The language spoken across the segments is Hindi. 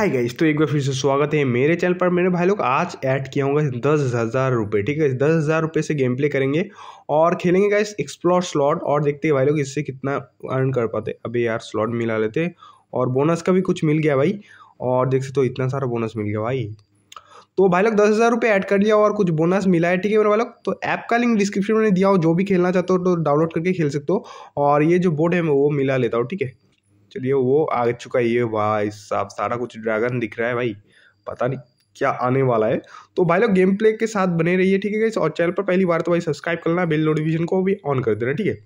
हाय गाइस तो एक बार फिर से स्वागत है मेरे चैनल पर मेरे भाई लोग आज ऐड किया होगा दस हज़ार रुपये ठीक है दस हज़ार रुपये से गेम प्ले करेंगे और खेलेंगे गाइस एक्सप्लोर स्लॉट और देखते हैं भाई लोग इससे कितना अर्न कर पाते अभी यार स्लॉट मिला लेते और बोनस का भी कुछ मिल गया भाई और देख सकते हो तो इतना सारा बोनस मिल गया भाई तो भाई लोग दस हज़ार रुपये ऐड कर लिया और कुछ बोनस मिला है ठीक है मेरे भाई लोग तो ऐप का लिंक डिस्क्रिप्शन में दिया हो जो भी खेलना चाहते हो तो डाउनलोड करके खेल सकते हो और ये जो बोर्ड है मैं वो मिला लेता हूँ ठीक है चलिए वो आ चुका ये भाई साहब सारा कुछ ड्रैगन दिख रहा है भाई पता नहीं क्या आने वाला है तो भाई लोग गेम प्ले के साथ बने रहिए ठीक है और चैनल पर पहली बार तो भाई सब्सक्राइब करना बिल नोटिफिकेशन को भी ऑन कर देना ठीक है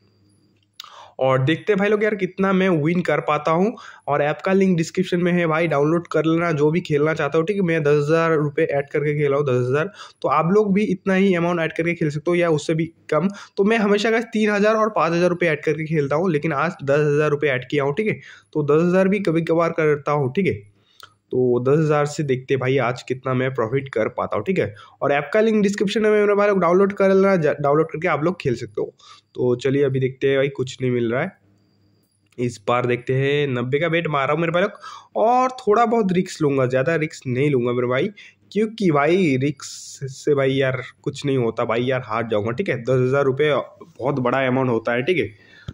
और देखते हैं भाई लोग यार कितना मैं विन कर पाता हूँ और ऐप का लिंक डिस्क्रिप्शन में है भाई डाउनलोड कर लेना जो भी खेलना चाहता हो ठीक है मैं दस हज़ार रुपये ऐड करके खेला हूँ दस हज़ार तो आप लोग भी इतना ही अमाउंट ऐड करके खेल सकते हो या उससे भी कम तो मैं हमेशा का तीन हज़ार और पाँच हज़ार रुपये ऐड करके खेलता हूँ लेकिन आज दस हज़ार रुपये ऐड किया हूँ ठीक है तो दस हज़ार भी कभी कभार करता हूँ ठीक है तो दस हज़ार से देखते भाई आज कितना मैं प्रॉफिट कर पाता हूँ ठीक है और ऐप का लिंक डिस्क्रिप्शन में मेरे भाई लोग डाउनलोड कर लेना डाउनलोड करके आप लोग खेल सकते हो तो चलिए अभी देखते हैं भाई कुछ नहीं मिल रहा है इस बार देखते हैं नब्बे का बेट मारा हूँ मेरे भाई लोग और थोड़ा बहुत रिक्स लूँगा ज़्यादा रिक्स नहीं लूँगा मेरे भाई क्योंकि भाई रिक्स से भाई यार कुछ नहीं होता भाई यार हार जाऊँगा ठीक है दस हज़ार रुपये बहुत बड़ा अमाउंट होता है ठीक है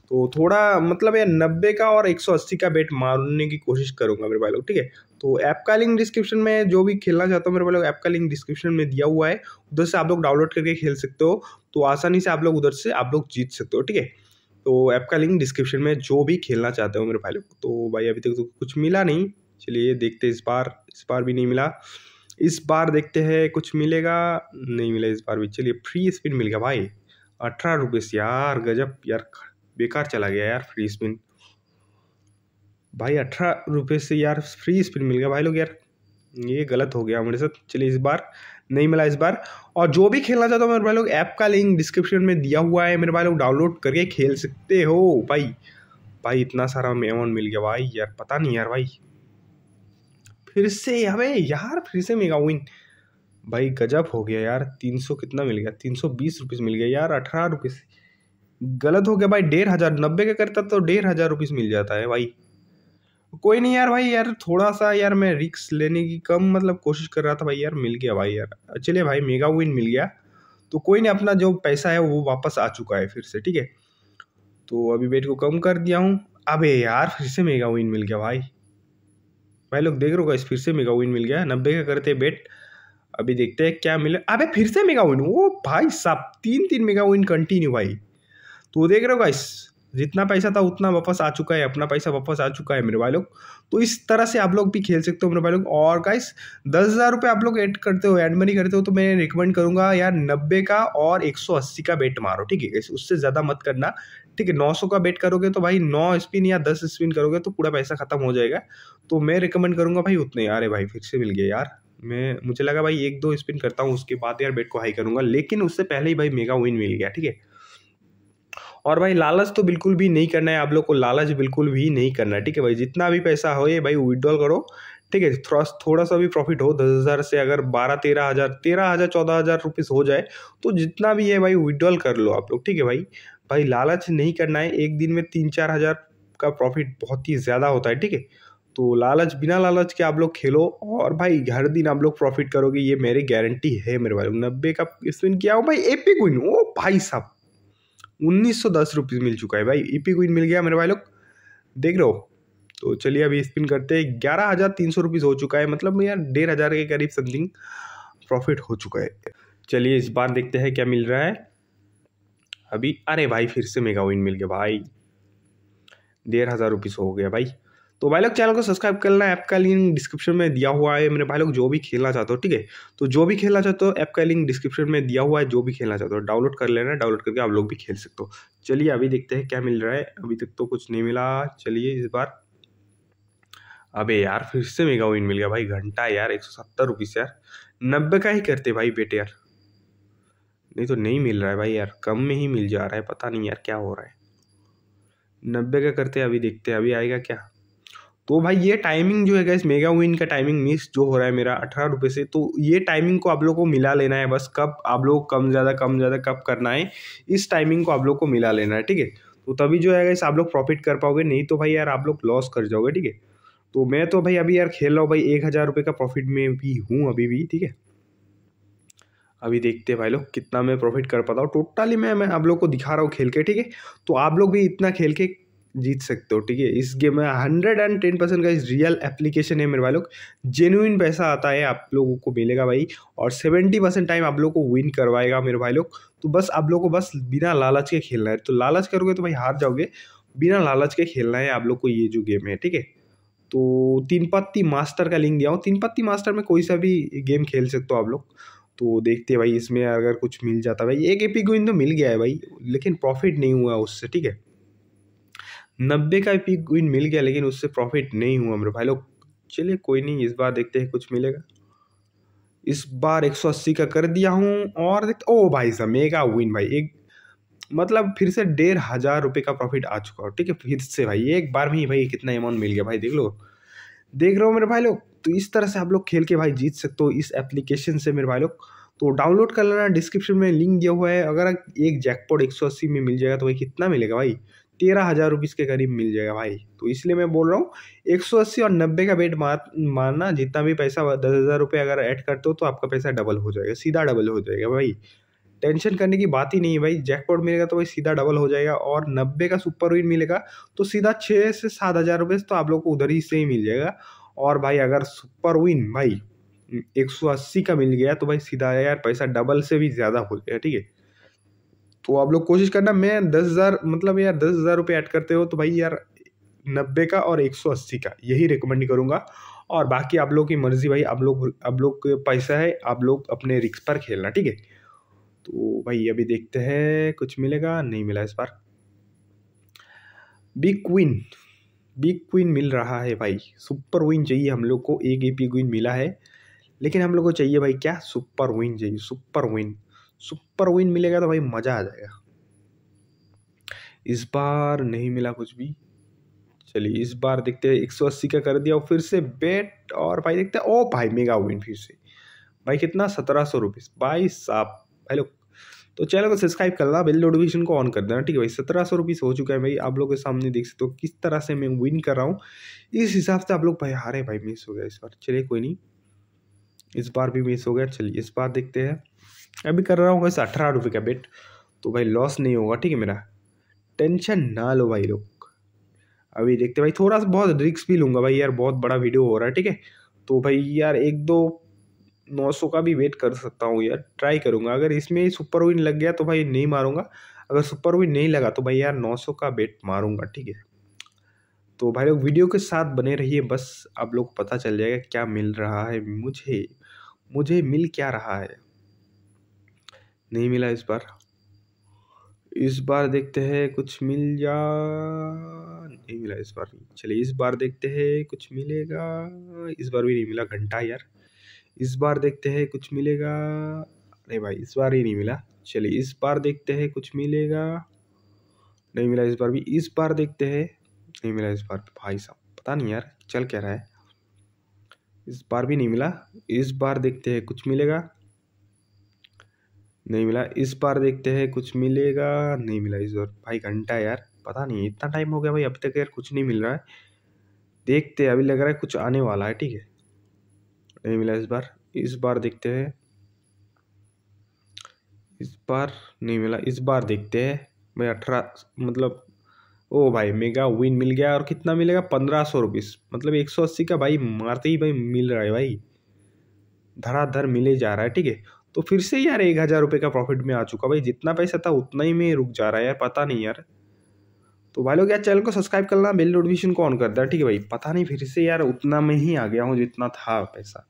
तो थोड़ा मतलब यार नब्बे का और एक सौ अस्सी का बेट मारने की कोशिश करूँगा मेरे भाई लोग ठीक है तो ऐप का लिंक डिस्क्रिप्शन में जो भी खेलना चाहता हूँ मेरे वाले ऐप का लिंक डिस्क्रिप्शन में दिया हुआ है उधर से आप लोग डाउनलोड करके खेल सकते हो तो आसानी से आप लोग उधर से आप लोग जीत सकते हो ठीक है तो ऐप का लिंक डिस्क्रिप्शन में जो भी खेलना चाहते हो मेरे पहले तो भाई अभी तक तो कुछ मिला नहीं चलिए देखते इस बार इस बार भी नहीं मिला इस बार देखते हैं कुछ मिलेगा नहीं मिला इस बार भी चलिए फ्री स्पिन मिल गया भाई अठारह रुपये से यार गजब यार बेकार चला गया यार फ्री स्पिन भाई अठारह रुपये से यार फ्री स्पिन मिल गया भाई लोग यार ये गलत हो गया मेरे साथ चलिए इस बार नहीं मिला इस बार और जो भी खेलना चाहता हूँ मेरे भाई लोग ऐप का लिंक डिस्क्रिप्शन में दिया हुआ है मेरे भाई लोग डाउनलोड करके खेल सकते हो भाई भाई इतना सारा अमाउंट मिल गया भाई यार पता नहीं यार भाई फिर से हमें यार फिर से मेगा विन भाई गजब हो गया यार तीन सौ कितना मिल गया तीन सौ बीस रुपीज़ मिल गया यार अठारह रुपीज़ गलत हो गया भाई डेढ़ हज़ार नब्बे का करता तो डेढ़ हज़ार रुपीज़ मिल जाता है भाई कोई नहीं यार भाई यार थोड़ा सा यार मैं रिक्स लेने की कम मतलब कोशिश कर रहा था भाई यार मिल गया भाई यार चलिए भाई मेगा विन मिल गया तो कोई नहीं अपना जो पैसा है वो वापस आ चुका है फिर से ठीक है तो अभी बेट को कम कर दिया हूँ अबे यार फिर से मेगा विन मिल गया भाई भाई लोग देख रहे हो फिर से मेगा विन मिल गया नब्बे का करते बेट अभी देखते हैं क्या मिले अबे फिर से मेगा विन वो भाई साहब तीन तीन मेगा विन कंटिन्यू भाई तो देख रहे हो इस जितना पैसा था उतना वापस आ चुका है अपना पैसा वापस आ चुका है मेरे भाई लोग तो इस तरह से आप लोग भी खेल सकते हो मेरे भाई लोग और गाइस दस हज़ार रुपये आप लोग ऐड करते हो ऐड मनी करते हो तो मैं रिकमेंड करूँगा यार नब्बे का और एक सौ अस्सी का बेट मारो ठीक है उससे ज़्यादा मत करना ठीक है नौ सौ का बेट करोगे तो भाई नौ स्पिन या दस स्पिन करोगे तो पूरा पैसा खत्म हो जाएगा तो मैं रिकमेंड करूँगा भाई उतने यार भाई फिर से मिल गया यार मैं मुझे लगा भाई एक दो स्पिन करता हूँ उसके बाद यार बेट को हाई करूँगा लेकिन उससे पहले ही भाई मेगा विन मिल गया ठीक है और भाई लालच तो बिल्कुल भी नहीं करना है आप लोग को लालच बिल्कुल भी नहीं करना है ठीक है भाई जितना भी पैसा हो ये भाई विड्रॉल करो ठीक है थोड़ा थोड़ा सा भी प्रॉफिट हो दस हज़ार से अगर बारह तेरह हज़ार तेरह हज़ार चौदह हज़ार रुपीज़ हो जाए तो जितना भी है भाई विड्रॉल कर लो आप लोग ठीक है भाई भाई लालच नहीं करना है एक दिन में तीन चार हज़ार का प्रॉफिट बहुत ही ज़्यादा होता है ठीक है तो लालच बिना लालच के आप लोग खेलो और भाई हर दिन आप लोग प्रॉफिट करोगे ये मेरी गारंटी है मेरे भाई नब्बे का स्पिन किया हो भाई एपी विन ओ भाई साहब उन्नीस सौ मिल चुका है भाई ईपी e क्विन मिल गया मेरे भाई लोग देख रहे हो तो चलिए अभी स्पिन करते हैं ग्यारह हज़ार तीन सौ रुपीज़ हो चुका है मतलब यार डेढ़ हज़ार के करीब समथिंग प्रॉफिट हो चुका है चलिए इस बार देखते हैं क्या मिल रहा है अभी अरे भाई फिर से मेगा विन मिल गया भाई डेढ़ हज़ार रुपीज़ हो गया भाई तो भाई लोग चैनल को सब्सक्राइब करना ऐप का लिंक डिस्क्रिप्शन में दिया हुआ है मेरे भाई लोग जो भी खेलना चाहते हो ठीक है तो जो भी खेलना चाहते हो ऐप का लिंक डिस्क्रिप्शन में दिया हुआ है जो भी खेलना चाहते हो डाउनलोड कर लेना डाउनलोड करके आप लोग भी खेल सकते हो चलिए अभी देखते हैं क्या मिल रहा है अभी तक तो कुछ नहीं मिला चलिए इस बार अबे यार फिर से मेगा विन मिल गया भाई घंटा यार एक सौ सत्तर यार नब्बे का ही करते भाई बेटे यार नहीं तो नहीं मिल रहा है भाई यार कम में ही मिल जा रहा है पता नहीं यार क्या हो रहा है नब्बे का करते अभी देखते हैं अभी आएगा क्या तो भाई ये टाइमिंग जो है गैस मेगा विन का टाइमिंग मिस जो हो रहा है मेरा अठारह रुपये से तो ये टाइमिंग को आप लोग को मिला लेना है बस कब आप लोग कम ज़्यादा कम ज़्यादा कब करना है इस टाइमिंग को आप लोग को मिला लेना है ठीक है तो तभी जो है गैस आप लोग प्रॉफिट कर पाओगे नहीं तो भाई यार आप लोग लॉस कर जाओगे ठीक है तो मैं तो भाई अभी यार खेल रहा हूँ भाई एक हज़ार रुपये का प्रॉफिट में भी हूँ अभी भी ठीक है अभी देखते हैं भाई लोग कितना मैं प्रॉफिट कर पाता हूँ टोटली मैं मैं आप लोग को दिखा रहा हूँ खेल के ठीक है तो आप लोग भी इतना खेल के जीत सकते हो ठीक है इस गेम में हंड्रेड एंड टेन परसेंट का इस रियल एप्लीकेशन है मेरे भाई लोग जेन्यून पैसा आता है आप लोगों को मिलेगा भाई और सेवेंटी परसेंट टाइम आप लोग को विन करवाएगा मेरे भाई लोग तो बस आप लोग को बस बिना लालच के खेलना है तो लालच करोगे तो भाई हार जाओगे बिना लालच के खेलना है आप लोग को ये जो गेम है ठीक है तो तीन पत्ती मास्टर का लिंक दिया हूँ तीन पत्ती मास्टर में कोई सा भी गेम खेल सकते हो आप लोग तो देखते भाई इसमें अगर कुछ मिल जाता भाई एक एपी गोइन तो मिल गया है भाई लेकिन प्रॉफिट नहीं हुआ उससे ठीक है नब्बे का पिक विन मिल गया लेकिन उससे प्रॉफिट नहीं हुआ मेरे भाई लोग चलिए कोई नहीं इस बार देखते हैं कुछ मिलेगा इस बार अस्सी का कर दिया हूँ और देखते ओ भाई साहब मेगा विन भाई एक मतलब फिर से डेढ़ हज़ार रुपये का प्रॉफिट आ चुका हो ठीक है फिर से भाई एक बार में ही भाई कितना अमाउंट मिल गया भाई देख लो देख रहे हो मेरे भाई लोग तो इस तरह से आप लोग खेल के भाई जीत सकते हो इस एप्लीकेशन से मेरे भाई लोग तो डाउनलोड कर लेना डिस्क्रिप्शन में लिंक दिया हुआ है अगर एक जैकपॉट एक में मिल जाएगा तो भाई कितना मिलेगा भाई तेरह हज़ार रुपीज़ के करीब मिल जाएगा भाई तो इसलिए मैं बोल रहा हूँ एक सौ अस्सी और नब्बे का बेट मारना जितना भी पैसा दस हज़ार रुपये अगर ऐड करते हो तो आपका पैसा डबल हो जाएगा सीधा डबल हो जाएगा भाई टेंशन करने की बात ही नहीं है भाई जैकपॉट मिलेगा तो भाई सीधा डबल हो जाएगा और नब्बे का सुपर विन मिलेगा तो सीधा छः से सात हज़ार रुपये तो आप लोग को उधर ही से ही मिल जाएगा और भाई अगर सुपर विन भाई एक सौ अस्सी का मिल गया तो भाई सीधा यार पैसा डबल से भी ज़्यादा हो जाएगा ठीक है तो आप लोग कोशिश करना मैं दस हज़ार मतलब यार दस हज़ार रुपये ऐड करते हो तो भाई यार नब्बे का और एक सौ अस्सी का यही रिकमेंड करूँगा और बाकी आप लोग की मर्ज़ी भाई आप लोग आप लोग पैसा है आप लोग अपने रिक्स पर खेलना ठीक है तो भाई अभी देखते हैं कुछ मिलेगा नहीं मिला इस बार बिग क्वीन बिग क्वीन मिल रहा है भाई सुपर विन चाहिए हम लोग को एक ए पी क्वीन मिला है लेकिन हम लोग को चाहिए भाई क्या सुपर विन चाहिए सुपर विन सुपर विन मिलेगा तो भाई मज़ा आ जाएगा इस बार नहीं मिला कुछ भी चलिए इस बार देखते हैं एक सौ अस्सी का कर दिया और फिर से बेट और भाई देखते हैं ओ भाई मेगा विन फिर से भाई कितना सत्रह सौ रुपीस भाई साहब हेलो तो चैनल को सब्सक्राइब कर देना बिल नोटिफिकेशन को ऑन कर देना ठीक है भाई सत्रह सौ रुपीस हो चुका है भाई आप लोग के सामने देख सकते हो किस तरह से मैं विन कर रहा हूँ इस हिसाब से आप लोग भाई हारे भाई मिस हो गया इस बार चलिए कोई नहीं इस बार भी मिस हो गया चलिए इस बार देखते हैं अभी कर रहा हूँ वैसे अठारह रुपये का बेट तो भाई लॉस नहीं होगा ठीक है मेरा टेंशन ना लो भाई लोग अभी देखते भाई थोड़ा सा बहुत रिक्स भी लूँगा भाई यार बहुत बड़ा वीडियो हो रहा है ठीक है तो भाई यार एक दो नौ सौ का भी वेट कर सकता हूँ यार ट्राई करूँगा अगर इसमें सुपर विन लग गया तो भाई नहीं मारूंगा अगर सुपर विन नहीं लगा तो भाई यार नौ सौ का बेट मारूंगा ठीक है तो भाई लोग वीडियो के साथ बने रहिए बस आप लोग को पता चल जाएगा क्या मिल रहा है मुझे मुझे मिल क्या रहा है नहीं मिला इस बार इस बार देखते हैं कुछ मिल जा नहीं मिला इस बार चलिए इस बार देखते हैं कुछ मिलेगा इस बार भी नहीं मिला घंटा यार इस बार देखते हैं कुछ मिलेगा नहीं भाई इस बार ही नहीं मिला चलिए इस बार देखते हैं कुछ मिलेगा नहीं मिला इस बार भी इस बार देखते हैं नहीं मिला इस बार भाई साहब पता नहीं यार चल कह रहा है इस बार भी नहीं मिला इस बार देखते हैं कुछ मिलेगा नहीं मिला इस बार देखते हैं कुछ मिलेगा नहीं मिला इस बार भाई घंटा यार पता नहीं इतना टाइम हो गया भाई अब तक यार कुछ नहीं मिल रहा है देखते हैं अभी लग रहा है कुछ आने वाला है ठीक है नहीं मिला इस बार इस बार देखते हैं इस बार नहीं मिला इस बार देखते हैं भाई अठारह मतलब ओ भाई मेगा विन मिल गया और कितना मिलेगा पंद्रह सौ रुपीस मतलब एक सौ अस्सी का भाई मारते ही भाई मिल रहा है भाई धड़ाधड़ मिले जा रहा है ठीक है तो फिर से यार एक हज़ार रुपये का प्रॉफिट में आ चुका भाई जितना पैसा था उतना ही में रुक जा रहा है यार पता नहीं यार तो भाई लोग यार चैनल को सब्सक्राइब करना बेल नोटिफिकेशन को ऑन कर दिया ठीक है भाई पता नहीं फिर से यार उतना में ही आ गया हूँ जितना था पैसा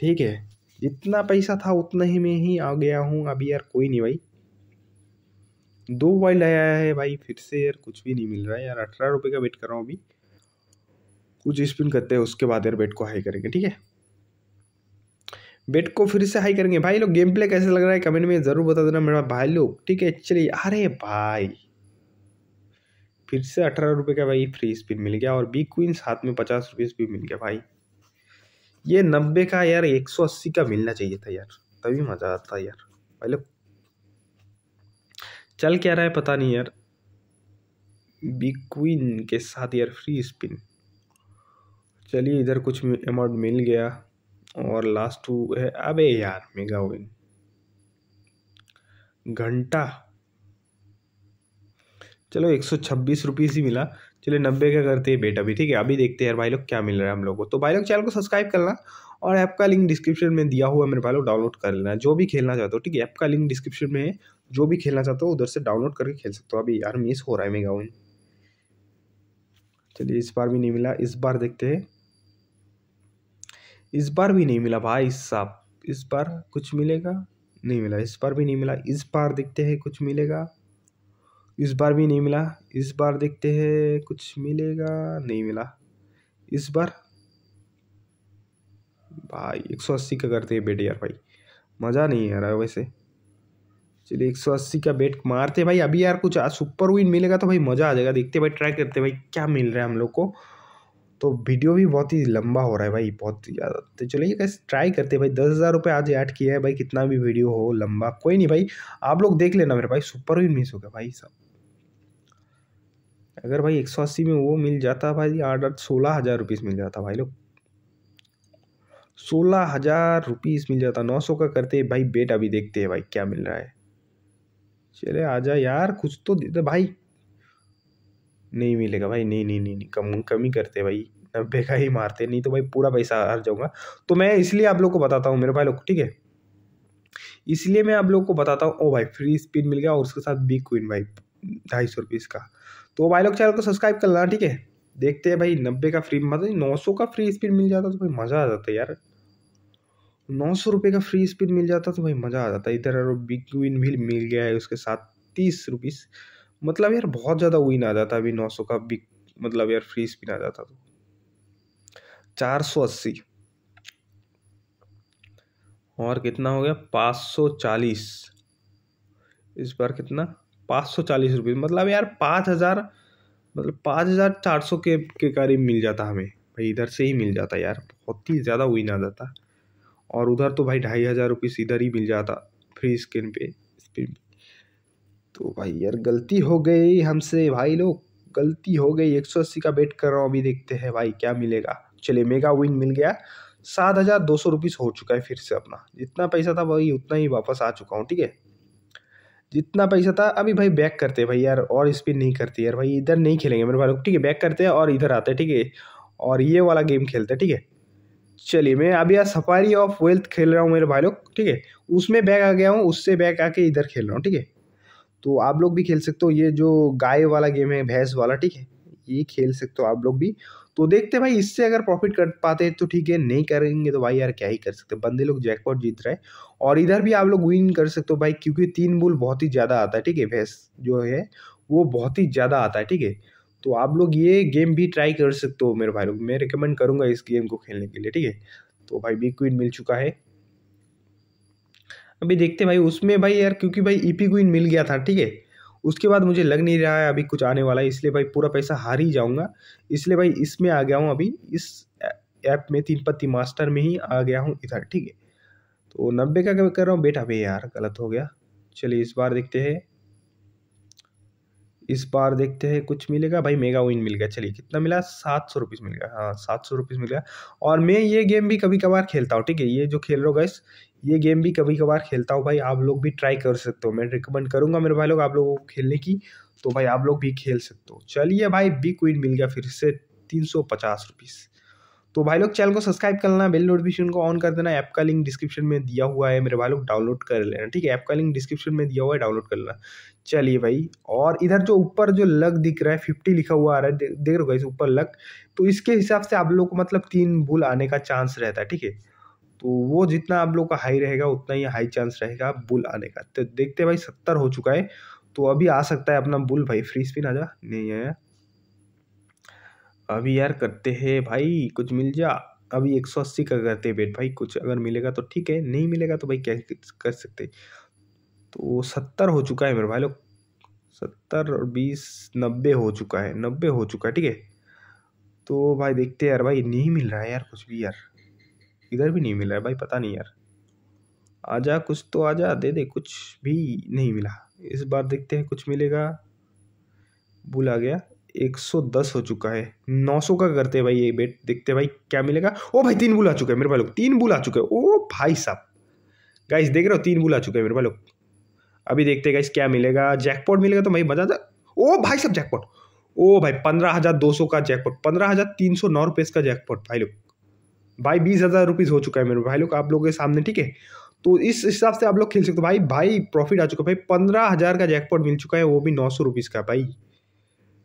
ठीक है जितना पैसा था उतना ही में ही आ गया हूँ अभी यार कोई नहीं भाई दो वाइल्ड आया है भाई फिर से यार कुछ भी नहीं मिल रहा है यार अठारह रुपये का वेट कर रहा हूँ अभी कुछ स्पिन करते हैं उसके बाद यार वेट को हाई करेंगे ठीक है बेट को फिर से हाई करेंगे भाई लोग गेम प्ले कैसे लग रहा है कमेंट में ज़रूर बता देना मेरा भाई लोग ठीक है चलिए अरे भाई फिर से अठारह रुपये का भाई फ्री स्पिन मिल गया और बी क्वीन साथ में पचास रुपये भी मिल गया भाई ये नब्बे का यार एक सौ अस्सी का मिलना चाहिए था यार तभी मज़ा आता यार भाई लोग चल क्या रहा है पता नहीं यार बी क्वीन के साथ यार फ्री स्पिन चलिए इधर कुछ अमाउंट मिल गया और लास्ट टू है अबे यार मेगा विन घंटा चलो एक सौ छब्बीस रुपीज़ ही मिला चलो नब्बे का करते हैं बेटा भी ठीक है अभी देखते हैं यार भाई लोग क्या मिल रहा है हम लोग को तो भाई लोग चैनल को सब्सक्राइब करना और ऐप का लिंक डिस्क्रिप्शन में दिया हुआ है मेरे भाई लोग डाउनलोड कर लेना जो भी खेलना चाहते हो ठीक है ऐप का लिंक डिस्क्रिप्शन में है जो भी खेलना चाहते हो उधर से डाउनलोड करके खेल सकते हो अभी यार मिस हो रहा है मेगा विन चलिए इस बार भी नहीं मिला इस बार देखते हैं इस बार भी नहीं मिला भाई साहब इस बार कुछ मिलेगा नहीं मिला इस बार भी नहीं मिला इस बार देखते हैं कुछ मिलेगा इस बार भी नहीं मिला इस बार देखते हैं कुछ मिलेगा नहीं मिला इस बार भाई एक सौ अस्सी का करते हैं बेट यार भाई मज़ा नहीं आ रहा है वैसे चलिए एक सौ अस्सी का बेट मारते भाई अभी यार कुछ सुपर विन मिलेगा तो भाई मज़ा आ जाएगा देखते भाई ट्राई करते भाई क्या मिल रहा है हम लोग को तो वीडियो भी बहुत ही लंबा हो रहा है भाई बहुत ही ज़्यादा तो चलिए कैसे ट्राई करते हैं भाई दस हज़ार रुपये आज ऐड किया है भाई कितना भी वीडियो हो लंबा कोई नहीं भाई आप लोग देख लेना मेरे भाई सुपर भी मिस हो गया भाई साहब अगर भाई एक सौ अस्सी में वो मिल जाता भाई आठ आठ सोलह हज़ार रुपीज़ मिल जाता भाई लोग सोलह हज़ार रुपीज़ मिल जाता नौ सौ का करते भाई बेट अभी देखते हैं भाई क्या मिल रहा है चले आजा यार कुछ तो दे दे भाई नहीं मिलेगा भाई नहीं नहीं नहीं, नहीं कम कम ही करते भाई नब्बे का ही मारते नहीं तो भाई पूरा पैसा हार जाऊंगा तो मैं इसलिए आप लोग को बताता हूँ मेरे भाई लोग ठीक है इसलिए मैं आप लोग को बताता हूँ ओ भाई फ्री स्पिन मिल गया और उसके साथ बिग क्विन भाई ढाई सौ रुपये का तो भाई लोग चैनल को सब्सक्राइब कर लेना ठीक है देखते हैं भाई नब्बे का फ्री मतलब नौ सौ का फ्री स्पिन मिल जाता तो भाई मज़ा आ जाता यार नौ सौ रुपये का फ्री स्पिन मिल जाता तो भाई मज़ा आ जाता इधर बिग क्विन भी मिल गया है उसके साथ तीस रुपीज़ मतलब यार बहुत ज़्यादा विन आ जाता अभी नौ सौ का बिग मतलब यार फ्री स्पिन आ जाता तो चार सौ अस्सी और कितना हो गया पाँच सौ चालीस इस बार कितना पाँच सौ चालीस रुपये मतलब यार पाँच हज़ार मतलब पाँच हज़ार चार सौ के के करीब मिल जाता हमें भाई इधर से ही मिल जाता यार बहुत ही ज़्यादा विन आ जाता और उधर तो भाई ढाई हज़ार रुपये इधर ही मिल जाता फ्री स्किन पे स्पिन पे तो भाई यार गलती हो गई हमसे भाई लोग गलती हो गई एक सौ अस्सी का बेट कर रहा हूँ अभी देखते हैं भाई क्या मिलेगा चलिए मेगा विन मिल गया सात हज़ार दो सौ रुपीस हो चुका है फिर से अपना जितना पैसा था भाई उतना ही वापस आ चुका हूँ ठीक है जितना पैसा था अभी भाई बैक करते हैं भाई यार और स्पिन नहीं करते यार भाई इधर नहीं खेलेंगे मेरे भाई लोग ठीक है बैक करते हैं और इधर आते हैं ठीक है और ये वाला गेम खेलते हैं ठीक है चलिए मैं अभी यार सफारी ऑफ वेल्थ खेल रहा हूँ मेरे भाई लोग ठीक है उसमें बैक आ गया हूँ उससे बैक आके इधर खेल रहा हूँ ठीक है तो आप लोग भी खेल सकते हो ये जो गाय वाला गेम है भैंस वाला ठीक है ये खेल सकते हो आप लोग भी तो देखते भाई इससे अगर प्रॉफिट कर पाते तो ठीक है नहीं करेंगे तो भाई यार क्या ही कर सकते बंदे लोग जैकपॉट जीत रहे और इधर भी आप लोग विन कर सकते हो भाई क्योंकि तीन बुल बहुत ही ज़्यादा आता है ठीक है भैंस जो है वो बहुत ही ज़्यादा आता है ठीक है तो आप लोग ये गेम भी ट्राई कर सकते हो मेरे भाई लोग मैं रिकमेंड करूँगा इस गेम को खेलने के लिए ठीक है तो भाई बिग क्वीन मिल चुका है अभी देखते हैं भाई उसमें भाई यार क्योंकि भाई ईपी e क्वीन मिल गया था ठीक है उसके बाद मुझे लग नहीं रहा है अभी कुछ आने वाला है इसलिए भाई पूरा पैसा हार ही जाऊँगा इसलिए भाई इसमें आ गया हूँ अभी इस ऐप में तीन पत्ती मास्टर में ही आ गया हूँ इधर ठीक है तो नब्बे का कर रहा हूँ बेटा भाई यार गलत हो गया चलिए इस बार देखते हैं इस बार देखते हैं कुछ मिलेगा भाई मेगा विन मिल गया चलिए कितना मिला सात सौ रुपीज़ मिल गया हाँ सात सौ रुपीज़ मिल गया और मैं ये गेम भी कभी कभार खेलता हूँ ठीक है ये जो खेल रहा हूँ गैस ये गेम भी कभी कभार खेलता हूँ भाई आप लोग भी ट्राई कर सकते हो मैं रिकमेंड करूँगा मेरे भाई लोग आप लोगों को खेलने की तो भाई आप लोग भी खेल सकते हो चलिए भाई बी क्वीन मिल गया फिर से तीन सौ पचास रुपीज़ तो भाई लोग चैनल को सब्सक्राइब कर लेना बेल नोटिफिकेशन को ऑन कर देना ऐप का लिंक डिस्क्रिप्शन में दिया हुआ है मेरे भाई लोग डाउनलोड कर लेना ठीक है ऐप का लिंक डिस्क्रिप्शन में दिया हुआ है डाउनलोड कर लेना चलिए भाई और इधर जो ऊपर जो लग दिख रहा है फिफ्टी लिखा हुआ आ रहा है देख रहे हो इस ऊपर लग तो इसके हिसाब से आप लोग को मतलब तीन बुल आने का चांस रहता है ठीक है तो वो जितना आप लोग का हाई रहेगा उतना ही हाई चांस रहेगा बुल आने का तो देखते भाई सत्तर हो चुका है तो अभी आ सकता है अपना बुल भाई फ्री स्पिन आ जा नहीं आया अभी यार करते हैं भाई कुछ मिल जा अभी एक सौ अस्सी का करते बेट भाई कुछ अगर मिलेगा तो ठीक है नहीं मिलेगा तो भाई कैसे कर सकते तो सत्तर हो चुका है मेरे भाई लोग सत्तर और बीस नब्बे हो चुका है नब्बे हो चुका है ठीक है तो भाई देखते हैं यार भाई नहीं मिल रहा है यार कुछ भी यार इधर भी नहीं मिला है भाई पता नहीं यार आजा कुछ तो आजा दे दे कुछ भी नहीं मिला इस बार देखते हैं कुछ मिलेगा बुला गया एक सौ दस हो चुका है नौ सौ का करते हैं भाई ये बेट देखते हैं भाई क्या मिलेगा ओ भाई तीन बुला चुके हैं मेरे भाई लोग तीन बुला चुके हैं ओ भाई साहब गाइस देख रहे हो तीन बुला चुके हैं मेरे भाई लोग अभी देखते हैं गाइस क्या मिलेगा जैकपॉट मिलेगा तो भाई मजा ओ भाई साहब जैकपॉट ओ भाई पंद्रह हज़ार दो सौ का जैकपॉट पंद्रह हज़ार तीन सौ नौ रुपये का जैकपॉट भाई लोग भाई बीस हज़ार रुपीज़ हो चुका है मेरे भाई लोग आप लोगों के सामने ठीक है तो इस हिसाब से आप लोग खेल सकते हो भाई भाई प्रॉफिट आ चुका है भाई पंद्रह हज़ार का जैकपॉट मिल चुका है वो भी नौ सौ रुपीज़ का भाई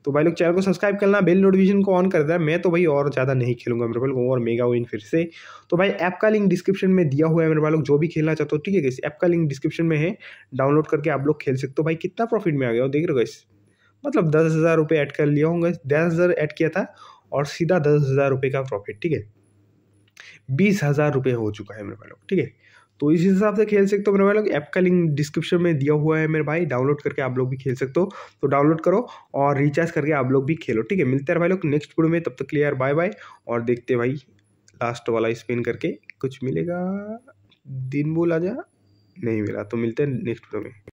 तो भाई लोग चैनल को सब्सक्राइब करना बेल नोटिफिकेशन को ऑन कर देना मैं तो भाई और ज़्यादा नहीं खेलूंगा मेरे भाई और मेगा विन फिर से तो भाई ऐप का लिंक डिस्क्रिप्शन में दिया हुआ है मेरे भाई लोग जो भी खेलना चाहते हो ठीक है गैस ऐप का लिंक डिस्क्रिप्शन में है डाउनलोड करके आप लोग खेल सकते हो भाई कितना प्रॉफिट में आ गया हो देख रहे हो गैस मतलब दस हज़ार रुपये ऐड कर लिया होंगे दस हज़ार ऐड किया था और सीधा दस हज़ार रुपये का प्रॉफिट ठीक है बीस हज़ार रुपये हो चुका है मेरे भाई लोग ठीक है तो इसी हिसाब से खेल सकते हो मेरे भाई लोग ऐप का लिंक डिस्क्रिप्शन में दिया हुआ है मेरे भाई डाउनलोड करके आप लोग भी खेल सकते हो तो डाउनलोड करो और रिचार्ज करके आप लोग भी खेलो ठीक है मिलते हैं भाई लोग नेक्स्ट वीडियो में तब तक क्लियर बाय बाय और देखते भाई लास्ट वाला स्पिन करके कुछ मिलेगा दिन बोला जा नहीं मिला तो मिलते हैं नेक्स्ट वीडियो में